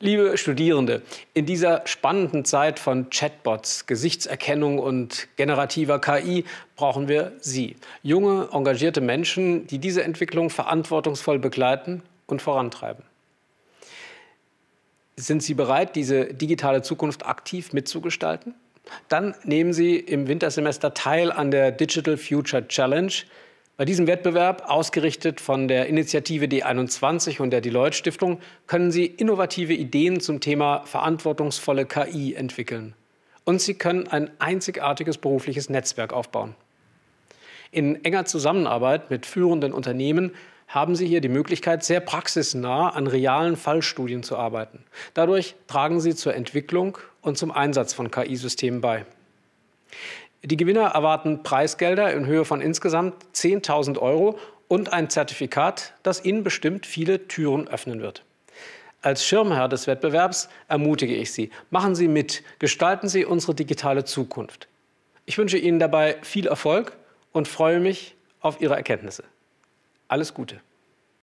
Liebe Studierende, in dieser spannenden Zeit von Chatbots, Gesichtserkennung und generativer KI brauchen wir Sie, junge, engagierte Menschen, die diese Entwicklung verantwortungsvoll begleiten und vorantreiben. Sind Sie bereit, diese digitale Zukunft aktiv mitzugestalten? Dann nehmen Sie im Wintersemester teil an der Digital Future Challenge – bei diesem Wettbewerb, ausgerichtet von der Initiative D21 und der Deloitte Stiftung, können Sie innovative Ideen zum Thema verantwortungsvolle KI entwickeln. Und Sie können ein einzigartiges berufliches Netzwerk aufbauen. In enger Zusammenarbeit mit führenden Unternehmen haben Sie hier die Möglichkeit, sehr praxisnah an realen Fallstudien zu arbeiten. Dadurch tragen Sie zur Entwicklung und zum Einsatz von KI-Systemen bei. Die Gewinner erwarten Preisgelder in Höhe von insgesamt 10.000 Euro und ein Zertifikat, das ihnen bestimmt viele Türen öffnen wird. Als Schirmherr des Wettbewerbs ermutige ich Sie, machen Sie mit, gestalten Sie unsere digitale Zukunft. Ich wünsche Ihnen dabei viel Erfolg und freue mich auf Ihre Erkenntnisse. Alles Gute.